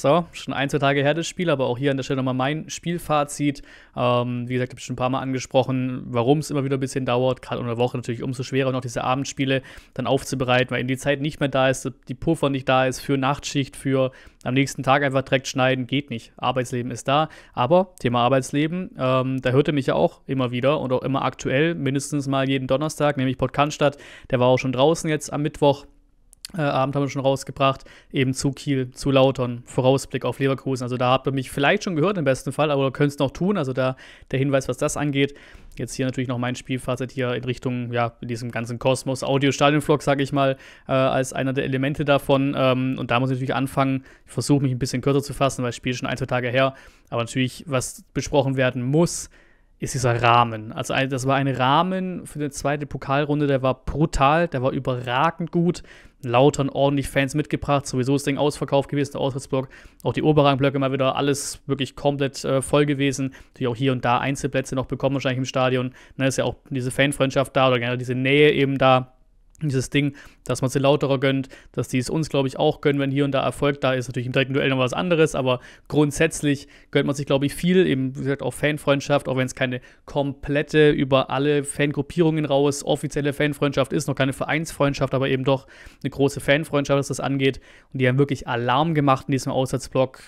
So, schon ein, zwei Tage her das Spiel, aber auch hier an der Stelle nochmal mein Spielfazit. Ähm, wie gesagt, ich habe schon ein paar Mal angesprochen, warum es immer wieder ein bisschen dauert. Gerade unter der Woche natürlich umso schwerer, noch diese Abendspiele dann aufzubereiten, weil eben die Zeit nicht mehr da ist, die Puffer nicht da ist für Nachtschicht, für am nächsten Tag einfach direkt schneiden, geht nicht. Arbeitsleben ist da. Aber Thema Arbeitsleben, ähm, da hörte mich ja auch immer wieder und auch immer aktuell, mindestens mal jeden Donnerstag, nämlich Podcast. Der war auch schon draußen jetzt am Mittwoch äh, Abend haben wir schon rausgebracht, eben zu Kiel, zu Lautern, Vorausblick auf Leverkusen. Also da habt ihr mich vielleicht schon gehört im besten Fall, aber könnt es noch tun. Also da der Hinweis, was das angeht. Jetzt hier natürlich noch mein Spielfazit hier in Richtung, ja, in diesem ganzen Kosmos Audio-Stadion-Vlog, sage ich mal, äh, als einer der Elemente davon. Ähm, und da muss ich natürlich anfangen. Ich versuche mich ein bisschen kürzer zu fassen, weil das Spiel ist schon ein, zwei Tage her. Aber natürlich, was besprochen werden muss, ist dieser Rahmen. Also das war ein Rahmen für die zweite Pokalrunde, der war brutal, der war überragend gut. Lautern ordentlich Fans mitgebracht. Sowieso ist das Ding ausverkauft gewesen, der Auswärtsblock. Auch die Oberrangblöcke mal wieder, alles wirklich komplett äh, voll gewesen. Natürlich auch hier und da Einzelplätze noch bekommen, wahrscheinlich im Stadion. Ne, ist ja auch diese Fanfreundschaft da oder generell diese Nähe eben da dieses Ding, dass man sie Lauterer gönnt, dass die es uns, glaube ich, auch gönnen, wenn hier und da Erfolg da ist. Natürlich im direkten Duell noch was anderes, aber grundsätzlich gönnt man sich, glaube ich, viel, eben, wie gesagt, auch Fanfreundschaft, auch wenn es keine komplette, über alle Fangruppierungen raus offizielle Fanfreundschaft ist, noch keine Vereinsfreundschaft, aber eben doch eine große Fanfreundschaft, was das angeht. Und die haben wirklich Alarm gemacht in diesem Aussatzblock.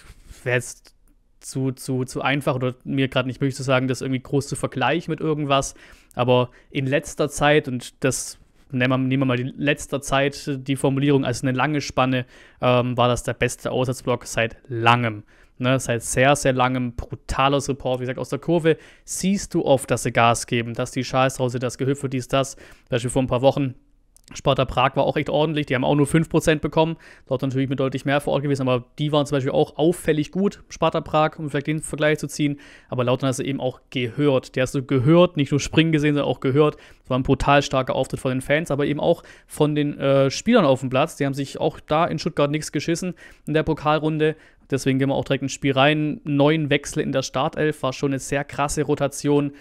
Wäre jetzt zu, zu, zu einfach oder mir gerade nicht möglich zu sagen, das irgendwie groß zu vergleichen mit irgendwas. Aber in letzter Zeit, und das nehmen wir, mal die letzter Zeit die Formulierung als eine lange Spanne, ähm, war das der beste Aussatzblock seit langem. Ne, seit sehr, sehr langem brutales Report. Wie gesagt, aus der Kurve siehst du oft, dass sie Gas geben, dass die Scheißhause, das Gehüpfe, dies, das. Beispiel vor ein paar Wochen Sparta Prag war auch echt ordentlich, die haben auch nur 5% bekommen, dort natürlich mit deutlich mehr vor Ort gewesen, aber die waren zum Beispiel auch auffällig gut, Sparta Prag, um vielleicht den Vergleich zu ziehen, aber Lautern hast du eben auch gehört, der hast du gehört, nicht nur springen gesehen, sondern auch gehört, das war ein brutal starker Auftritt von den Fans, aber eben auch von den äh, Spielern auf dem Platz, die haben sich auch da in Stuttgart nichts geschissen in der Pokalrunde, deswegen gehen wir auch direkt ins Spiel rein, neun Wechsel in der Startelf, war schon eine sehr krasse Rotation,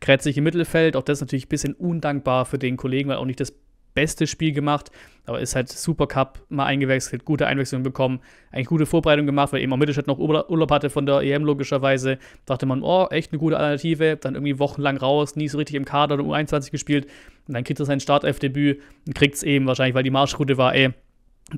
Kretzig im Mittelfeld, auch das ist natürlich ein bisschen undankbar für den Kollegen, weil auch nicht das beste Spiel gemacht, aber ist halt Super Cup mal eingewechselt, gute Einwechslung bekommen, eigentlich gute Vorbereitung gemacht, weil eben auch Mittelstadt noch Urlaub hatte von der EM logischerweise. Dachte man, oh, echt eine gute Alternative, dann irgendwie wochenlang raus, nie so richtig im Kader oder U21 gespielt und dann kriegt er sein Start-F-Debüt und kriegt es eben wahrscheinlich, weil die Marschroute war, ey,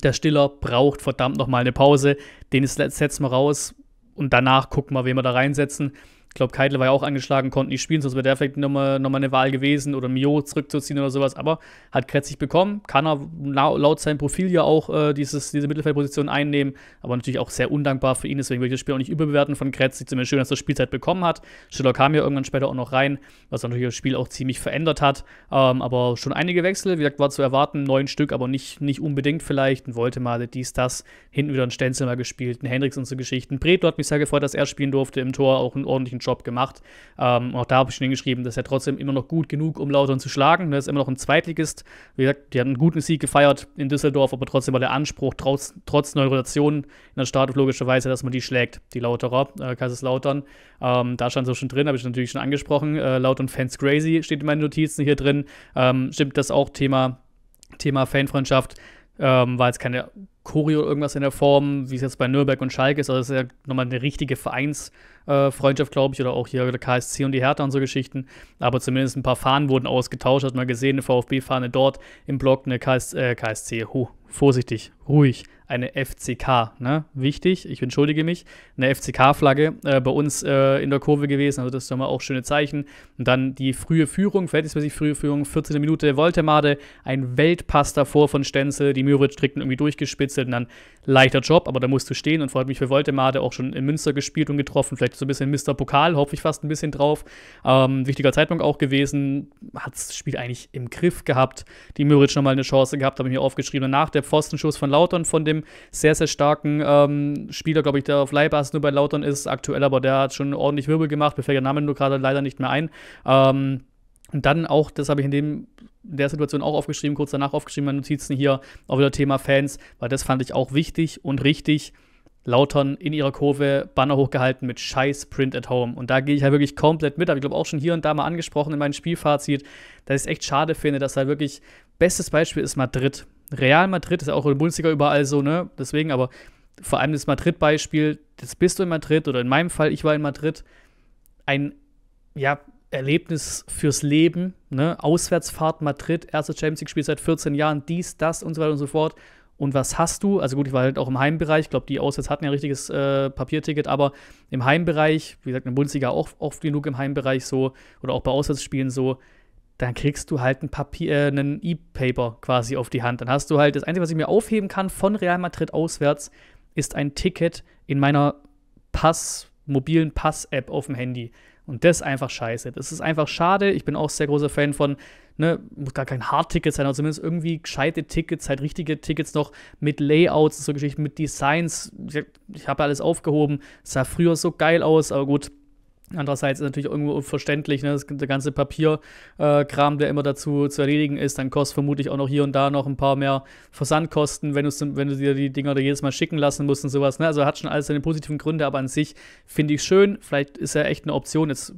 der Stiller braucht verdammt nochmal eine Pause, den setzen wir raus und danach gucken wir, wen wir da reinsetzen. Ich glaube, Keitel war ja auch angeschlagen, konnte nicht spielen, sonst wäre der vielleicht nochmal noch mal eine Wahl gewesen oder Mio zurückzuziehen oder sowas. Aber hat Kretzig bekommen, kann er laut seinem Profil ja auch äh, dieses, diese Mittelfeldposition einnehmen, aber natürlich auch sehr undankbar für ihn. Deswegen würde ich das Spiel auch nicht überbewerten von Kretzig. Zumindest schön, dass er Spielzeit bekommen hat. Schiller kam ja irgendwann später auch noch rein, was natürlich das Spiel auch ziemlich verändert hat. Ähm, aber schon einige Wechsel, wie gesagt, war zu erwarten, neun Stück, aber nicht, nicht unbedingt vielleicht. Und wollte mal dies, das, hinten wieder ein Stenzel mal gespielt, ein Hendricks und so Geschichten. Bredlo hat mich sehr gefreut, dass er spielen durfte im Tor, auch einen ordentlichen Job gemacht. Ähm, und auch da habe ich schon hingeschrieben, dass er trotzdem immer noch gut genug, um Lautern zu schlagen. Er ist immer noch ein Zweitligist. Wie gesagt, die hat einen guten Sieg gefeiert in Düsseldorf, aber trotzdem war der Anspruch, trotz, trotz neuer Rotationen in der Startelf logischerweise, dass man die schlägt, die Lauterer, äh, Kaiserslautern. Ähm, da stand es auch schon drin, habe ich natürlich schon angesprochen. Äh, Lautern-Fans crazy steht in meinen Notizen hier drin. Ähm, stimmt das auch, Thema, Thema Fanfreundschaft. Ähm, war jetzt keine Choreo irgendwas in der Form, wie es jetzt bei Nürnberg und Schalke ist. Also das ist ja nochmal eine richtige Vereinsfreundschaft, äh, glaube ich, oder auch hier der KSC und die Hertha und so Geschichten. Aber zumindest ein paar Fahnen wurden ausgetauscht, hat man gesehen, eine VfB-Fahne dort im Block, eine KS äh, KSC, oh, vorsichtig, ruhig, eine FCK, ne? Wichtig, ich entschuldige mich, eine FCK-Flagge äh, bei uns äh, in der Kurve gewesen, also das ist nochmal auch schöne Zeichen. Und dann die frühe Führung, verhältnismäßig frühe Führung, 14. Minute Woltemade, ein Weltpass davor von Stenzel, die Müritsch kriegt irgendwie durchgespitzelt und dann leichter Job, aber da musst du stehen und freut mich für Woltemade auch schon in Münster gespielt und getroffen, vielleicht so ein bisschen Mr. Pokal, hoffe ich fast ein bisschen drauf. Ähm, wichtiger Zeitpunkt auch gewesen, hat das Spiel eigentlich im Griff gehabt, die Müritsch nochmal eine Chance gehabt, habe ich mir aufgeschrieben, und nach der Pfostenschuss von Lautern von dem dem sehr, sehr starken ähm, Spieler, glaube ich, der auf Leihbasis nur bei Lautern ist, aktuell, aber der hat schon ordentlich Wirbel gemacht, mir fällt der Name nur gerade leider nicht mehr ein. Ähm, und dann auch, das habe ich in dem der Situation auch aufgeschrieben, kurz danach aufgeschrieben, meine Notizen hier, auch wieder Thema Fans, weil das fand ich auch wichtig und richtig. Lautern in ihrer Kurve Banner hochgehalten mit Scheiß Print at Home. Und da gehe ich halt wirklich komplett mit. Habe ich glaube auch schon hier und da mal angesprochen in meinem Spielfazit, dass ich es echt schade finde, dass halt wirklich, bestes Beispiel ist Madrid. Real Madrid ist auch in der Bundesliga überall so, ne? Deswegen, aber vor allem das Madrid-Beispiel, das bist du in Madrid oder in meinem Fall, ich war in Madrid, ein ja, Erlebnis fürs Leben, ne? Auswärtsfahrt Madrid, erstes Champions League-Spiel seit 14 Jahren, dies, das und so weiter und so fort. Und was hast du? Also gut, ich war halt auch im Heimbereich, ich glaube, die Auswärts hatten ja ein richtiges äh, Papierticket, aber im Heimbereich, wie gesagt, in der Bundesliga auch oft genug im Heimbereich so oder auch bei Auswärtsspielen so, dann kriegst du halt ein Papier, äh, einen E-Paper quasi auf die Hand. Dann hast du halt, das Einzige, was ich mir aufheben kann von Real Madrid auswärts, ist ein Ticket in meiner Pass, mobilen Pass-App auf dem Handy. Und das ist einfach scheiße. Das ist einfach schade. Ich bin auch sehr großer Fan von, ne, muss gar kein Hard-Ticket sein, aber zumindest irgendwie gescheite Tickets, halt richtige Tickets noch mit Layouts, so Geschichten, mit Designs. Ich, ich habe alles aufgehoben. Sah früher so geil aus, aber gut, Andererseits ist natürlich irgendwo verständlich, ne? der ganze Papierkram, äh, der immer dazu zu erledigen ist, dann kostet vermutlich auch noch hier und da noch ein paar mehr Versandkosten, wenn, wenn du dir die Dinger da jedes Mal schicken lassen musst und sowas. Ne? Also hat schon alles seine positiven Gründe, aber an sich finde ich schön. Vielleicht ist ja echt eine Option, jetzt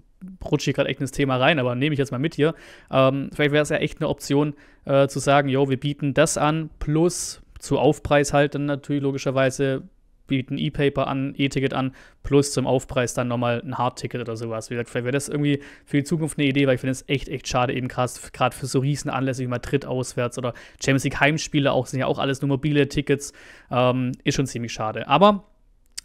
rutsche ich gerade echt ins Thema rein, aber nehme ich jetzt mal mit hier. Ähm, vielleicht wäre es ja echt eine Option äh, zu sagen, jo, wir bieten das an, plus zu Aufpreis halt dann natürlich logischerweise bieten E-Paper an, E-Ticket an, plus zum Aufpreis dann nochmal ein Hard-Ticket oder sowas. Wie gesagt, vielleicht wäre das irgendwie für die Zukunft eine Idee, weil ich finde es echt, echt schade, eben gerade für so riesen Anlässe wie Madrid auswärts oder Champions League Heimspiele auch, sind ja auch alles nur mobile Tickets. Ähm, ist schon ziemlich schade. Aber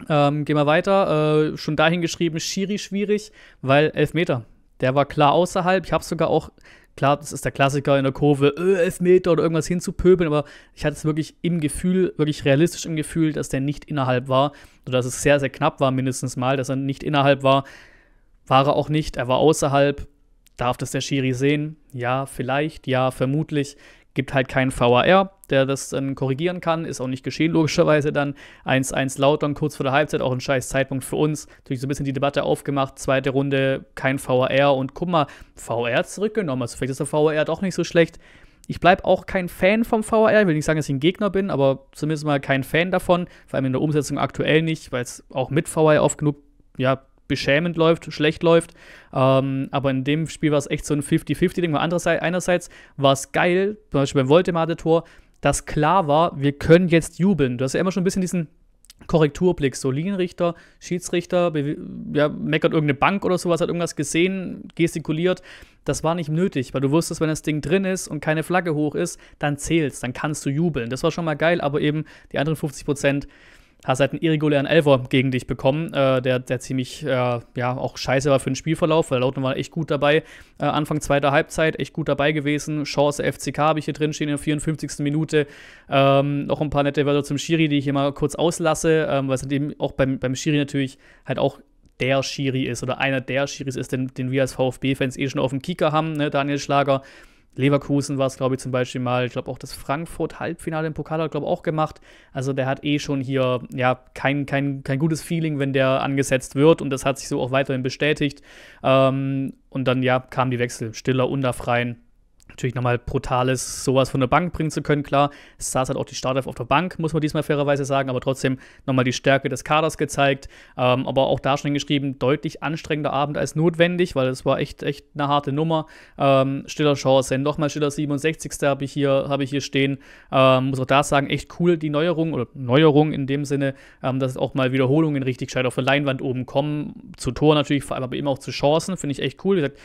ähm, gehen wir weiter. Äh, schon dahin geschrieben, Schiri schwierig, weil Elfmeter. Der war klar außerhalb. Ich habe sogar auch Klar, das ist der Klassiker in der Kurve, öh, äh, Elfmeter oder irgendwas hinzupöbeln, aber ich hatte es wirklich im Gefühl, wirklich realistisch im Gefühl, dass der nicht innerhalb war, oder dass es sehr, sehr knapp war, mindestens mal, dass er nicht innerhalb war. War er auch nicht, er war außerhalb. Darf das der Schiri sehen? Ja, vielleicht, ja, vermutlich. Gibt halt keinen VAR, der das dann korrigieren kann. Ist auch nicht geschehen, logischerweise dann. 1-1 Lautern kurz vor der Halbzeit, auch ein scheiß Zeitpunkt für uns. Natürlich so ein bisschen die Debatte aufgemacht. Zweite Runde, kein VAR. Und guck mal, VAR zurückgenommen. Also vielleicht ist der VAR doch nicht so schlecht. Ich bleibe auch kein Fan vom VAR. Ich will nicht sagen, dass ich ein Gegner bin, aber zumindest mal kein Fan davon. Vor allem in der Umsetzung aktuell nicht, weil es auch mit VAR oft genug ja, beschämend läuft, schlecht läuft. Ähm, aber in dem Spiel war es echt so ein 50-50-Ding. einerseits war es geil, zum Beispiel beim Voltemade-Tor, dass klar war, wir können jetzt jubeln. Du hast ja immer schon ein bisschen diesen Korrekturblick, so Linienrichter, Schiedsrichter, ja, meckert irgendeine Bank oder sowas, hat irgendwas gesehen, gestikuliert. Das war nicht nötig, weil du wusstest, wenn das Ding drin ist und keine Flagge hoch ist, dann zählst, dann kannst du jubeln. Das war schon mal geil, aber eben die anderen 50 Prozent hast halt einen irregulären Elfer gegen dich bekommen, äh, der, der ziemlich, äh, ja, auch scheiße war für den Spielverlauf, weil Lautner war echt gut dabei, äh, Anfang zweiter Halbzeit, echt gut dabei gewesen, Chance FCK habe ich hier drin stehen in der 54. Minute, ähm, noch ein paar nette Wörter zum Schiri, die ich hier mal kurz auslasse, ähm, weil es halt eben auch beim, beim Schiri natürlich halt auch der Schiri ist oder einer der Schiris ist, den, den wir als VfB-Fans eh schon auf dem Kicker haben, ne? Daniel Schlager, Leverkusen war es, glaube ich, zum Beispiel mal, ich glaube auch das Frankfurt-Halbfinale im Pokal hat, glaube ich, auch gemacht. Also der hat eh schon hier, ja, kein, kein, kein gutes Feeling, wenn der angesetzt wird und das hat sich so auch weiterhin bestätigt. Ähm, und dann, ja, kamen die Wechsel, Stiller, Undaf Natürlich nochmal brutales, sowas von der Bank bringen zu können, klar. Stars hat auch die Startelf auf der Bank, muss man diesmal fairerweise sagen, aber trotzdem nochmal die Stärke des Kaders gezeigt. Ähm, aber auch da schon geschrieben, deutlich anstrengender Abend als notwendig, weil es war echt, echt eine harte Nummer. Ähm, stiller Chance, nochmal stiller 67. habe ich, hier, hab ich hier stehen. Ähm, muss auch da sagen, echt cool die Neuerung oder Neuerung in dem Sinne, ähm, dass auch mal Wiederholungen richtig gescheit auf der Leinwand oben kommen. Zu Tor natürlich, vor allem aber eben auch zu Chancen, finde ich echt cool. Wie gesagt,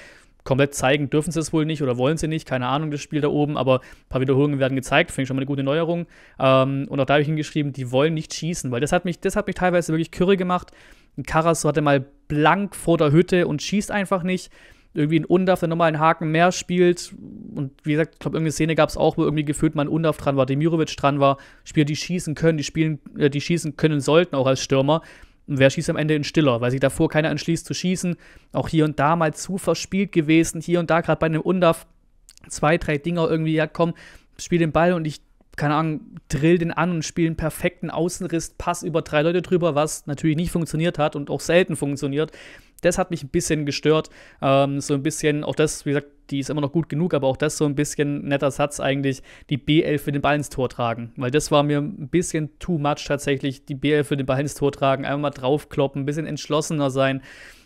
komplett zeigen dürfen sie es wohl nicht oder wollen sie nicht, keine Ahnung, das Spiel da oben, aber ein paar Wiederholungen werden gezeigt, finde ich schon mal eine gute Neuerung. Ähm, und auch da habe ich hingeschrieben, die wollen nicht schießen, weil das hat mich, das hat mich teilweise wirklich kirre gemacht. Ein Karas hatte mal blank vor der Hütte und schießt einfach nicht. Irgendwie ein Undaf, der nochmal einen Haken mehr spielt. Und wie gesagt, ich glaube, irgendeine Szene gab es auch, wo irgendwie gefühlt mal ein Undaf dran war, Demirovic dran war. Spieler, die schießen können, die, spielen, äh, die schießen können sollten, auch als Stürmer und wer schießt am Ende in Stiller, weil sich davor keiner entschließt zu schießen. Auch hier und da mal zu verspielt gewesen. Hier und da, gerade bei einem Undaf, zwei, drei Dinger irgendwie, ja komm, spiel den Ball und ich, keine Ahnung, drill den an und spiele einen perfekten Außenriss, Pass über drei Leute drüber, was natürlich nicht funktioniert hat und auch selten funktioniert. Das hat mich ein bisschen gestört. Ähm, so ein bisschen, auch das, wie gesagt, die ist immer noch gut genug, aber auch das so ein bisschen netter Satz eigentlich, die B11 für den Ball ins Tor tragen. Weil das war mir ein bisschen too much tatsächlich, die B11 für den Ball ins Tor tragen, einfach mal draufkloppen, ein bisschen entschlossener sein.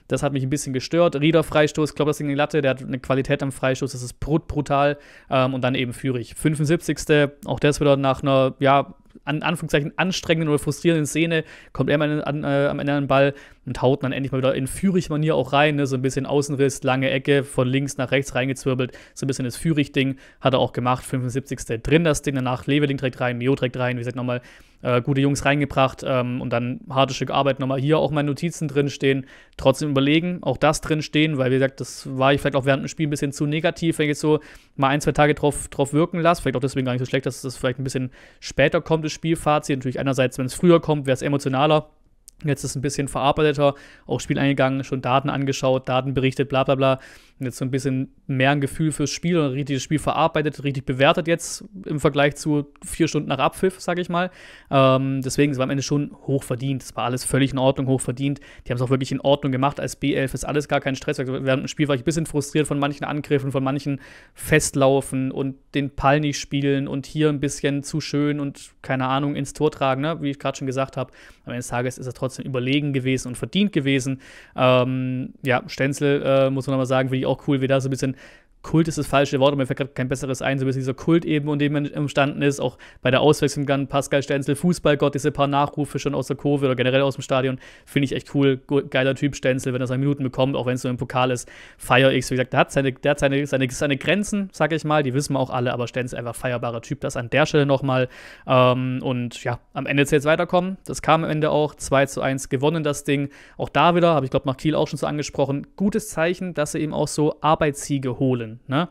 Das hat mich ein bisschen gestört. Rieder Freistoß, kloppt das gegen die Latte, der hat eine Qualität am Freistoß, das ist brut brutal. Ähm, und dann eben Führig. 75. Auch das wieder nach einer, ja, an Anführungszeichen anstrengenden oder frustrierenden Szene, kommt er mal an, äh, am Ende an den Ball, und haut dann endlich mal wieder in Führig-Manier auch rein, ne? so ein bisschen Außenriss, lange Ecke, von links nach rechts reingezwirbelt, so ein bisschen das Führig-Ding, hat er auch gemacht, 75. drin das Ding, danach Leveling direkt rein, Mio direkt rein, wie gesagt, nochmal äh, gute Jungs reingebracht ähm, und dann hartes Stück Arbeit nochmal hier auch meine Notizen drin stehen, trotzdem überlegen, auch das drin stehen, weil wie gesagt, das war ich vielleicht auch während dem Spiel ein bisschen zu negativ, wenn ich jetzt so mal ein, zwei Tage drauf, drauf wirken lasse, vielleicht auch deswegen gar nicht so schlecht, dass das vielleicht ein bisschen später kommt, das Spielfazit, natürlich einerseits, wenn es früher kommt, wäre es emotionaler, Jetzt ist ein bisschen verarbeiteter, auch Spiel eingegangen, schon Daten angeschaut, Daten berichtet, bla bla bla jetzt so ein bisschen mehr ein Gefühl fürs Spiel und richtig das Spiel verarbeitet, richtig bewertet jetzt im Vergleich zu vier Stunden nach Abpfiff, sage ich mal. Ähm, deswegen, es war am Ende schon hoch verdient. Es war alles völlig in Ordnung, hoch verdient. Die haben es auch wirklich in Ordnung gemacht. Als B11 ist alles gar kein Stress. Also während dem Spiel war ich ein bisschen frustriert von manchen Angriffen, von manchen Festlaufen und den Pall nicht spielen und hier ein bisschen zu schön und keine Ahnung ins Tor tragen, ne? wie ich gerade schon gesagt habe. Am Ende des Tages ist er trotzdem überlegen gewesen und verdient gewesen. Ähm, ja, Stenzel, äh, muss man aber sagen, will ich auch cool, wie da so ein bisschen Kult ist das falsche Wort, aber mir fällt gerade kein besseres ein, so ein bisschen dieser Kult eben, und dem entstanden ist, auch bei der Auswechslung dann Pascal Stenzel, Fußballgott, diese paar Nachrufe schon aus der Kurve oder generell aus dem Stadion, finde ich echt cool, geiler Typ Stenzel, wenn er seine Minuten bekommt, auch wenn es nur im Pokal ist, feier ich, wie gesagt, der hat seine, der hat seine, seine, seine Grenzen, sage ich mal, die wissen wir auch alle, aber Stenzel einfach feierbarer Typ, das an der Stelle nochmal, ähm, und ja, am Ende zählt es weiterkommen, das kam am Ende auch, 2 zu 1 gewonnen, das Ding, auch da wieder, habe ich glaube nach Kiel auch schon so angesprochen, gutes Zeichen, dass sie eben auch so Arbeitssiege holen, sind. Ne?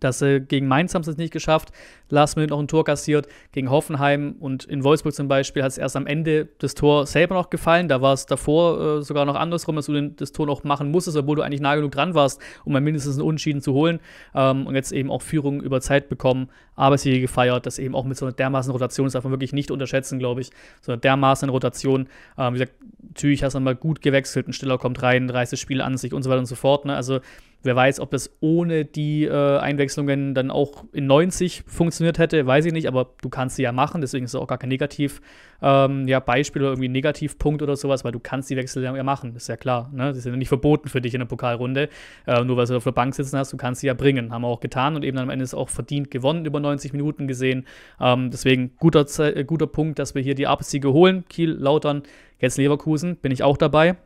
Dass sie äh, gegen Mainz haben sie es nicht geschafft, Last Minute noch ein Tor kassiert, gegen Hoffenheim und in Wolfsburg zum Beispiel hat es erst am Ende das Tor selber noch gefallen. Da war es davor äh, sogar noch andersrum, dass du den, das Tor noch machen musstest, obwohl du eigentlich nah genug dran warst, um mal mindestens einen Unentschieden zu holen ähm, und jetzt eben auch Führung über Zeit bekommen, Aber Arbeitssiege gefeiert, dass eben auch mit so einer dermaßen Rotation, das darf man wirklich nicht unterschätzen, glaube ich, so einer dermaßen Rotation. Ähm, wie gesagt, Zürich hast du mal gut gewechselt, ein Stiller kommt rein, reißt das Spiel an sich und so weiter und so fort. Ne? Also Wer weiß, ob das ohne die äh, Einwechslungen dann auch in 90 funktioniert hätte, weiß ich nicht, aber du kannst sie ja machen, deswegen ist es auch gar kein Negativ, ähm, ja, Beispiel oder irgendwie Negativpunkt oder sowas, weil du kannst die Wechsel ja machen, ist ja klar. Ne? Die sind ja nicht verboten für dich in der Pokalrunde, äh, nur weil du auf der Bank sitzen hast, du kannst sie ja bringen. Haben wir auch getan und eben am Ende ist auch verdient gewonnen, über 90 Minuten gesehen. Ähm, deswegen guter, äh, guter Punkt, dass wir hier die Arbeitssiege holen. Kiel, Lautern, jetzt Leverkusen, bin ich auch dabei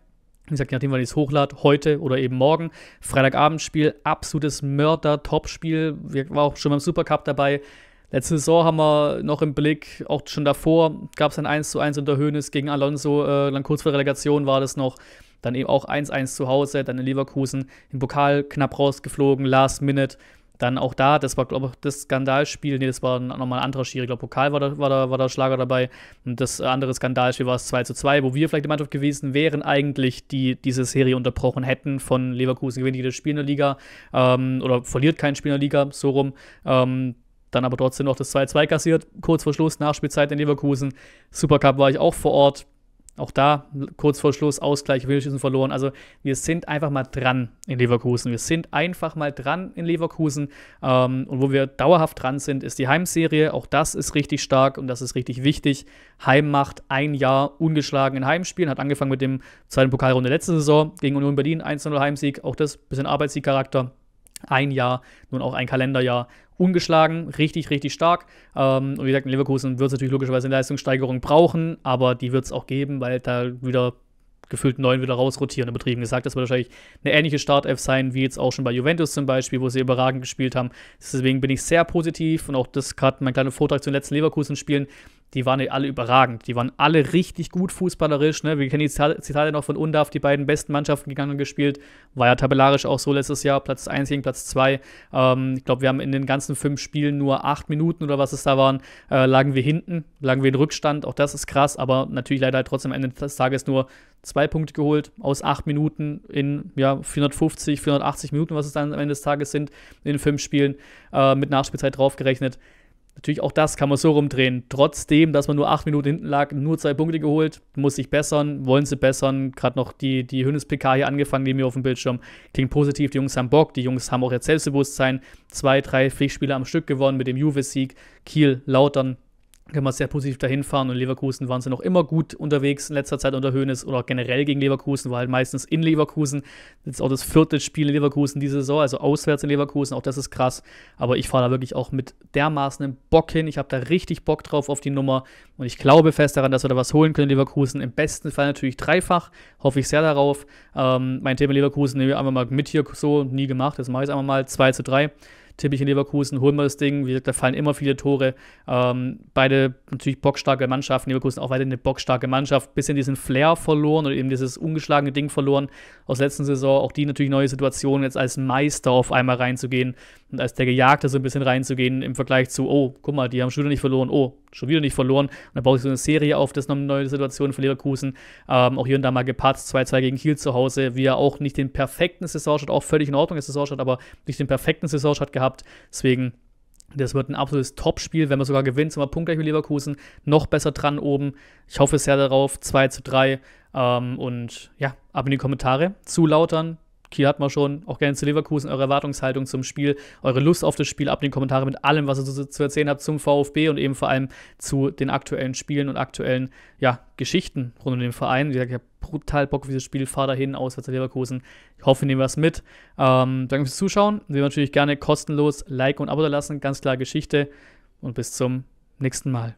wie gesagt, nachdem, wann ich es hochlade, heute oder eben morgen. Freitagabendspiel, absolutes Mörder-Top-Spiel. Wir waren auch schon beim Supercup dabei. Letzte Saison haben wir noch im Blick, auch schon davor gab es ein 1:1 unter Hönes gegen Alonso, äh, dann kurz vor der Relegation war das noch. Dann eben auch 1:1 zu Hause, dann in Leverkusen, im Pokal knapp rausgeflogen, last minute. Dann auch da, das war, glaube ich, das Skandalspiel. Nee, das war nochmal ein anderer Schiri. Ich glaube, Pokal war da, war, da, war da Schlager dabei. Und das andere Skandalspiel war es 2 zu 2, wo wir vielleicht die Mannschaft gewesen wären, eigentlich, die diese Serie unterbrochen hätten. Von Leverkusen gewinnt jedes Spiel in der Liga ähm, oder verliert kein Spiel in der Liga, so rum. Ähm, dann aber trotzdem noch das 2-2 kassiert, kurz vor Schluss, Nachspielzeit in Leverkusen. Supercup war ich auch vor Ort, auch da kurz vor Schluss Ausgleich, Wilschüssen verloren. Also wir sind einfach mal dran in Leverkusen. Wir sind einfach mal dran in Leverkusen. Ähm, und wo wir dauerhaft dran sind, ist die Heimserie. Auch das ist richtig stark und das ist richtig wichtig. Heim macht ein Jahr ungeschlagen in Heimspielen. Hat angefangen mit dem zweiten Pokalrunde letzte Saison gegen Union Berlin 1-0 Heimsieg. Auch das bisschen Arbeitssiegcharakter. Ein Jahr, nun auch ein Kalenderjahr ungeschlagen, richtig, richtig stark. Ähm, und wie gesagt, in Leverkusen wird es natürlich logischerweise eine Leistungssteigerung brauchen, aber die wird es auch geben, weil da wieder gefühlt neun wieder rausrotierende Betrieben gesagt. Das wird wahrscheinlich eine ähnliche Startelf sein, wie jetzt auch schon bei Juventus zum Beispiel, wo sie überragend gespielt haben. Deswegen bin ich sehr positiv und auch das gerade mein kleiner Vortrag zu den letzten Leverkusen-Spielen die waren alle überragend. Die waren alle richtig gut fußballerisch. Ne? Wir kennen die Zitate noch von Undaf, die beiden besten Mannschaften gegangen und gespielt. War ja tabellarisch auch so letztes Jahr, Platz 1 gegen Platz 2. Ähm, ich glaube, wir haben in den ganzen fünf Spielen nur acht Minuten oder was es da waren, äh, lagen wir hinten, lagen wir in Rückstand. Auch das ist krass, aber natürlich leider trotzdem am Ende des Tages nur zwei Punkte geholt aus acht Minuten in ja, 450, 480 Minuten, was es dann am Ende des Tages sind, in fünf Spielen äh, mit Nachspielzeit draufgerechnet. Natürlich auch das kann man so rumdrehen. Trotzdem, dass man nur acht Minuten hinten lag, nur zwei Punkte geholt, muss sich bessern, wollen sie bessern. Gerade noch die, die Hünnes-PK hier angefangen, neben mir auf dem Bildschirm. Klingt positiv, die Jungs haben Bock, die Jungs haben auch jetzt Selbstbewusstsein. Zwei, drei Pflichtspiele am Stück gewonnen mit dem Juve-Sieg. Kiel, Lautern, kann man sehr positiv dahin fahren und Leverkusen waren sie noch immer gut unterwegs in letzter Zeit unter Höhnes oder generell gegen Leverkusen, war halt meistens in Leverkusen. Das ist auch das vierte Spiel in Leverkusen diese Saison, also auswärts in Leverkusen, auch das ist krass. Aber ich fahre da wirklich auch mit dermaßen im Bock hin. Ich habe da richtig Bock drauf auf die Nummer und ich glaube fest daran, dass wir da was holen können, in Leverkusen. Im besten Fall natürlich dreifach, hoffe ich sehr darauf. Ähm, mein Thema Leverkusen nehme ich einfach mal mit hier so, nie gemacht, das mache ich einfach mal 2 zu 3 tippe ich in Leverkusen, holen wir das Ding. Wie gesagt, da fallen immer viele Tore. Ähm, beide natürlich bockstarke Mannschaften. Leverkusen auch weiter eine bockstarke Mannschaft. Bisschen diesen Flair verloren oder eben dieses ungeschlagene Ding verloren aus der letzten Saison. Auch die natürlich neue Situation, jetzt als Meister auf einmal reinzugehen und als der Gejagte so ein bisschen reinzugehen im Vergleich zu, oh, guck mal, die haben schon wieder nicht verloren, oh, schon wieder nicht verloren. Und dann baut ich so eine Serie auf, das ist noch eine neue Situation für Leverkusen. Ähm, auch hier und da mal gepatzt, 2-2 gegen Kiel zu Hause. Wie er auch nicht den perfekten Saisonstart, auch völlig in Ordnung ist Saisonstart, aber nicht den perfekten Saisonstart gehabt gehabt. Deswegen, das wird ein absolutes Top-Spiel. Wenn man sogar gewinnt, sind wir punktgleich mit Leverkusen. Noch besser dran oben. Ich hoffe sehr darauf. 2 zu 3. Ähm, und ja, ab in die Kommentare. Zu lautern. Kiel hat man schon, auch gerne zu Leverkusen, eure Erwartungshaltung zum Spiel, eure Lust auf das Spiel ab, in den Kommentaren mit allem, was ihr zu, zu erzählen habt zum VfB und eben vor allem zu den aktuellen Spielen und aktuellen ja, Geschichten rund um den Verein. Wie gesagt, ich habe brutal Bock auf dieses Spiel, fahr dahin, auswärts zu Leverkusen. Ich hoffe, nehmen wir was mit. Ähm, danke fürs Zuschauen. Wir natürlich gerne kostenlos Like und Abo da lassen, ganz klar Geschichte und bis zum nächsten Mal.